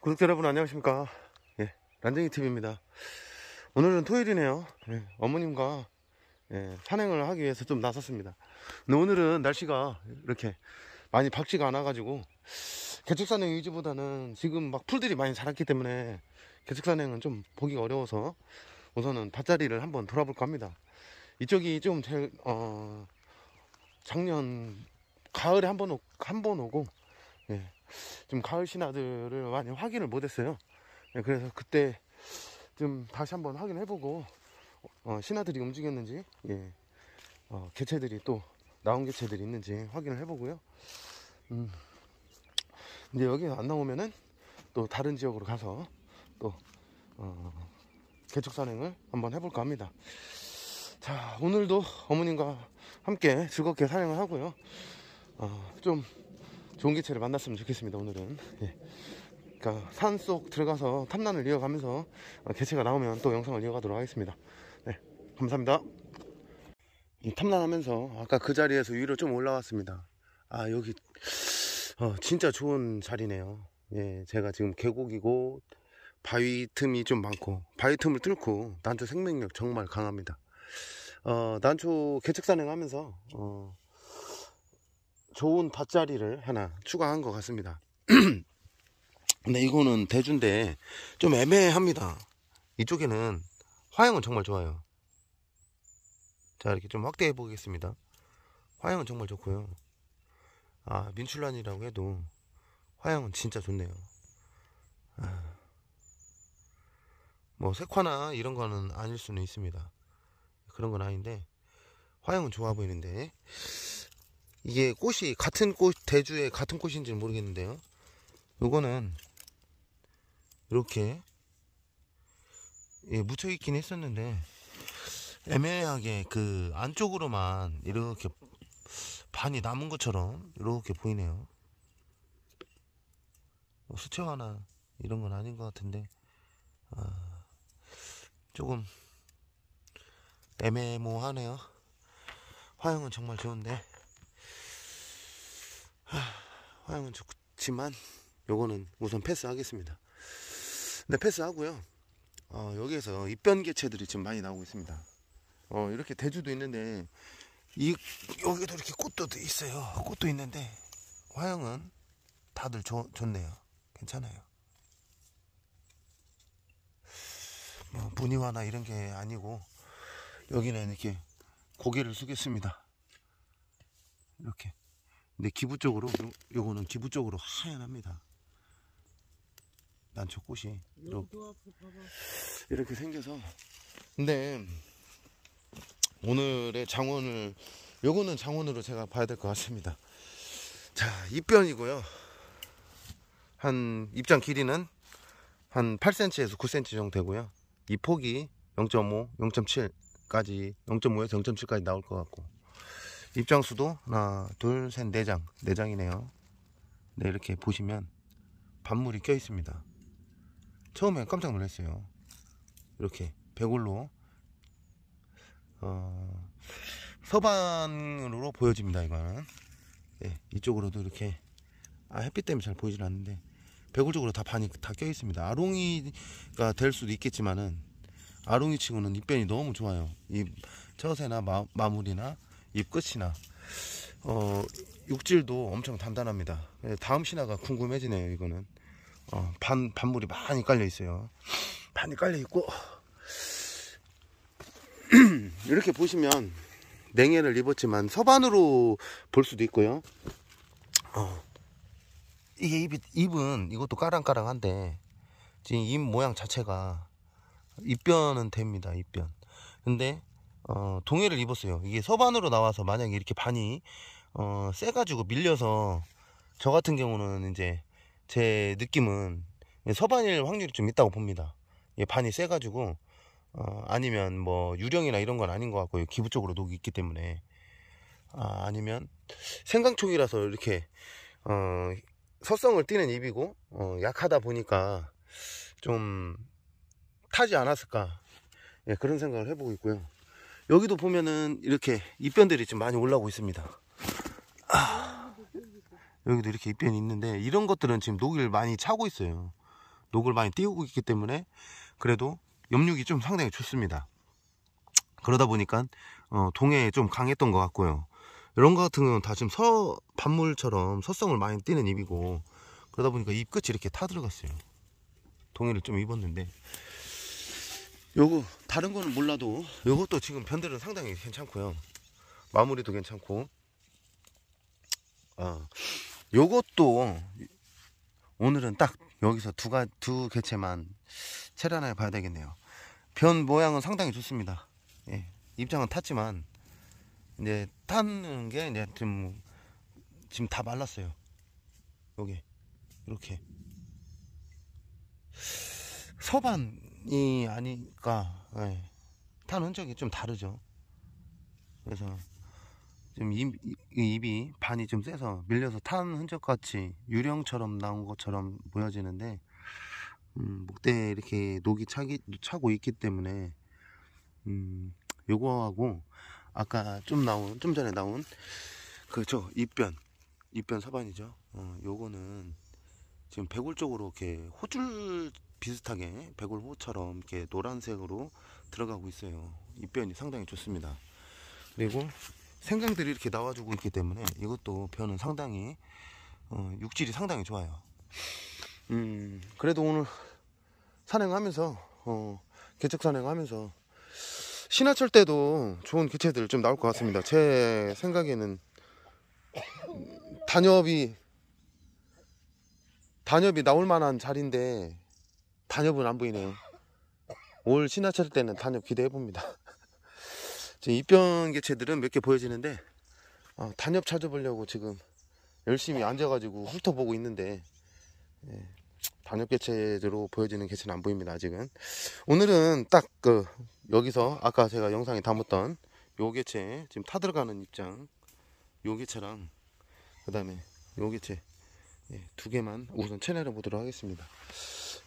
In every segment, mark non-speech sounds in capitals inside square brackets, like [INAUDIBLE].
구독자 여러분 안녕하십니까 예, 란쟁이TV입니다 오늘은 토요일이네요 예, 어머님과 예, 산행을 하기 위해서 좀 나섰습니다 근데 오늘은 날씨가 이렇게 많이 밝지가 않아 가지고 개척산행 위주보다는 지금 막 풀들이 많이 자랐기 때문에 개척산행은좀 보기 어려워서 우선은 밭자리를 한번 돌아볼까 합니다 이쪽이 좀제 어, 작년 가을에 한번한 번 오고 예, 좀 가을 신화들을 많이 확인을 못했어요. 네, 그래서 그때 좀 다시 한번 확인해보고 어, 신화들이 움직였는지 예. 어, 개체들이 또 나온 개체들이 있는지 확인을 해보고요. 음, 이제 여기 안 나오면은 또 다른 지역으로 가서 또 어, 개척 산행을 한번 해볼까 합니다. 자 오늘도 어머님과 함께 즐겁게 산행을 하고요. 어, 좀 종기체를 만났으면 좋겠습니다 오늘은 예. 그러니까 산속 들어가서 탐난을 이어가면서 개체가 나오면 또 영상을 이어가도록 하겠습니다 네 감사합니다 탐난하면서 아까 그 자리에서 위로 좀 올라왔습니다 아 여기 어, 진짜 좋은 자리네요 예 제가 지금 계곡이고 바위 틈이 좀 많고 바위 틈을 뚫고 난초 생명력 정말 강합니다 어 난초 개척 산행하면서 어 좋은 밭자리를 하나 추가한 것 같습니다 [CLEARS THROAT] 근데 이거는 대주인데 좀 애매합니다 이쪽에는 화형은 정말 좋아요 자 이렇게 좀 확대해 보겠습니다 화형은 정말 좋고요 아 민출란이라고 해도 화형은 진짜 좋네요 아, 뭐 색화나 이런 거는 아닐 수는 있습니다 그런 건 아닌데 화형은 좋아 보이는데 이게 꽃이 같은 꽃대주에 같은 꽃인지는 모르겠는데요 요거는 이렇게 예, 묻혀 있긴 했었는데 애매하게 그 안쪽으로만 이렇게 반이 남은 것처럼 이렇게 보이네요 뭐 수채화나 이런 건 아닌 것 같은데 아, 조금 애매모하네요 화형은 정말 좋은데 화양은 좋지만 요거는 우선 패스하겠습니다. 네, 패스하고요. 어, 여기에서 입변 개체들이 지금 많이 나오고 있습니다. 어, 이렇게 대주도 있는데 이 여기도 이렇게 꽃도 있어요. 꽃도 있는데 화양은 다들 좋, 좋네요. 괜찮아요. 뭐 분위화나 이런 게 아니고 여기는 이렇게 고개를 숙였습니다. 이렇게 근데 기부 쪽으로 요, 요거는 기부 쪽으로 하얀합니다. 난초꽃이 이렇게, 이렇게 생겨서 근데 오늘의 장원을 요거는 장원으로 제가 봐야 될 것 같습니다. 자 입변이고요. 한 입장 길이는 한 8cm에서 9cm 정도 되고요. 이 폭이 0.5, 0.7까지 0.5에서 0.7까지 나올 것 같고 입장수도 하나 둘셋네장 네장이네요 네 이렇게 보시면 반물이 껴 있습니다 처음에 깜짝 놀랐어요 이렇게 배골로 어, 서반으로 보여집니다 이거는 네, 이쪽으로도 이렇게 아, 햇빛 때문에 잘 보이진 않는데 배골 쪽으로 다 반이 다껴 있습니다 아롱이가 될 수도 있겠지만은 아롱이 친구는 입변이 너무 좋아요 이 처세나 마, 마무리나 잎끝이나 어, 육질도 엄청 단단합니다 예, 다음 신화가 궁금해지네요 이거는 어, 반, 반물이 많이 깔려 있어요 많이 깔려 있고 [CLEARS THROAT] 이렇게 보시면 냉해를 입었지만 서반으로 볼 수도 있고요 어, 이게 입이, 입은 이것도 까랑까랑한데 지금 입 모양 자체가 입변은 됩니다 입변 근데 어, 동해를 입었어요. 이게 서반으로 나와서 만약에 이렇게 반이 어, 세가지고 밀려서 저 같은 경우는 이제 제 느낌은 서반일 확률이 좀 있다고 봅니다. 이게 반이 세가지고 어, 아니면 뭐 유령이나 이런 건 아닌 것 같고 기부 쪽으로 녹이 있기 때문에 아, 아니면 생강촉이라서 이렇게 어, 서성을 띠는 입이고 어, 약하다 보니까 좀 타지 않았을까 예, 그런 생각을 해보고 있고요. 여기도 보면은 이렇게 입변들이좀 많이 올라오고 있습니다 아, 여기도 이렇게 입변이 있는데 이런 것들은 지금 녹을 많이 차고 있어요 녹을 많이 띄우고 있기 때문에 그래도 염력이 좀 상당히 좋습니다 그러다 보니까 어, 동해에 좀 강했던 것 같고요 이런 것 같은 경우는 다 지금 서 반물처럼 서성을 많이 띄는 잎이고 그러다 보니까 잎 끝이 이렇게 타 들어갔어요 동해를 좀 입었는데 요거 다른 거는 몰라도 요것도 지금 변들은 상당히 괜찮고요 마무리도 괜찮고 아 요것도 오늘은 딱 여기서 두가 두 개체만 체란여 봐야 되겠네요 변 모양은 상당히 좋습니다 예, 입장은 탔지만 이제 타는 게 이제 지금 지금 다 말랐어요 여기 이렇게 서반 이 아니까 예. 탄 흔적이 좀 다르죠. 그래서 지 입, 입이 반이 좀 세서 밀려서 탄 흔적 같이 유령처럼 나온 것처럼 보여지는데 음, 목대에 이렇게 녹이 차기, 차고 있기 때문에 음, 요거하고 아까 좀 나온 좀 전에 나온 그저 그렇죠. 입변 입변 서반이죠. 어, 요거는 지금 배골 쪽으로 이렇게 호줄 비슷하게 백골호처럼 이렇게 노란색으로 들어가고 있어요. 입변이 상당히 좋습니다. 그리고 생강들이 이렇게 나와주고 있기 때문에 이것도 변은 상당히 어, 육질이 상당히 좋아요. 음, 그래도 오늘 산행하면서 어, 개척 산행하면서 신화철 때도 좋은 개체들 좀 나올 것 같습니다. 제 생각에는 단엽이 단엽이 나올 만한 자리인데 단엽은 안 보이네요. 올 신화철 때는 단엽 기대해 봅니다. [LAUGHS] 지금 입변 개체들은 몇 개 보여지는데 어, 단엽 찾아보려고 지금 열심히 앉아가지고 훑어보고 있는데 예, 단엽 개체로 보여지는 개체는 안 보입니다. 아직은 오늘은 딱 그 여기서 아까 제가 영상에 담았던 요 개체 지금 타들어가는 입장 요 개체랑 그 다음에 요 개체 예, 두 개만 우선 채널을 보도록 하겠습니다.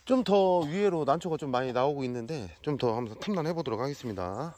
좀더 위에로 난초가 좀 많이 나오고 있는데 좀 더 한번 탐난해 보도록 하겠습니다